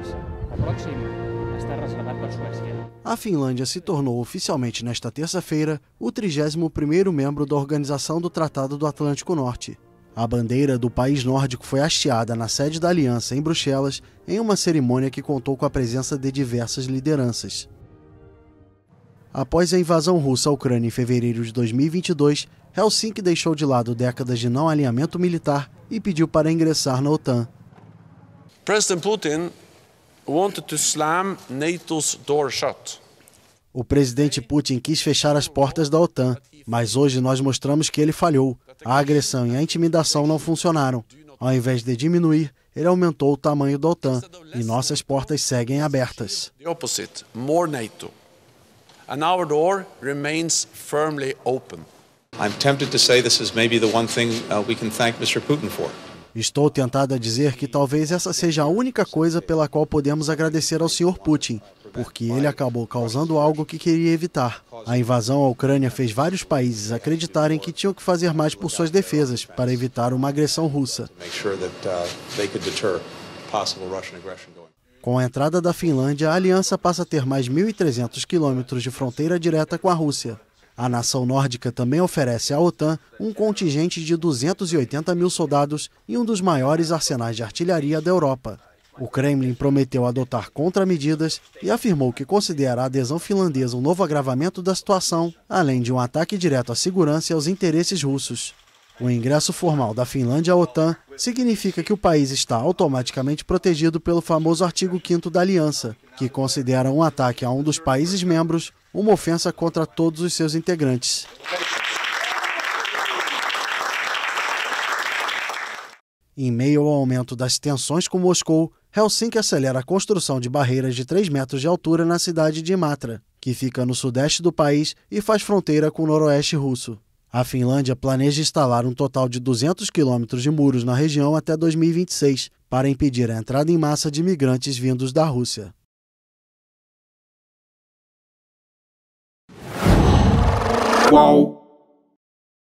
A está para a Suécia. A Finlândia se tornou oficialmente nesta terça-feira o 31º membro da Organização do Tratado do Atlântico Norte. A bandeira do país nórdico foi hasteada na sede da Aliança, em Bruxelas, em uma cerimônia que contou com a presença de diversas lideranças. Após a invasão russa à Ucrânia em fevereiro de 2022, Helsinki deixou de lado décadas de não alinhamento militar e pediu para ingressar na OTAN. President Putin wanted to slam NATO's door shut. O presidente Putin quis fechar as portas da OTAN, mas hoje nós mostramos que ele falhou. A agressão e a intimidação não funcionaram. Ao invés de diminuir, ele aumentou o tamanho da OTAN e nossas portas seguem abertas. The opposite, more NATO. And our door remains firmly open. I'm tempted to say this is maybe the one thing uh, we can thank Mr. Putin for. Estou tentado a dizer que talvez essa seja a única coisa pela qual podemos agradecer ao Sr. Putin, porque ele acabou causando algo que queria evitar. A invasão à Ucrânia fez vários países acreditarem que tinham que fazer mais por suas defesas para evitar uma agressão russa. Uh, com a entrada da Finlândia, a aliança passa a ter mais 1.300 quilômetros de fronteira direta com a Rússia. A nação nórdica também oferece à OTAN um contingente de 280 mil soldados e um dos maiores arsenais de artilharia da Europa. O Kremlin prometeu adotar contramedidas e afirmou que considera a adesão finlandesa um novo agravamento da situação, além de um ataque direto à segurança e aos interesses russos. O ingresso formal da Finlândia à OTAN significa que o país está automaticamente protegido pelo famoso artigo 5 da Aliança, que considera um ataque a um dos países membros uma ofensa contra todos os seus integrantes. Em meio ao aumento das tensões com Moscou, Helsinki acelera a construção de barreiras de 3 metros de altura na cidade de Matra, que fica no sudeste do país e faz fronteira com o noroeste russo. A Finlândia planeja instalar um total de 200 quilômetros de muros na região até 2026, para impedir a entrada em massa de imigrantes vindos da Rússia. qual.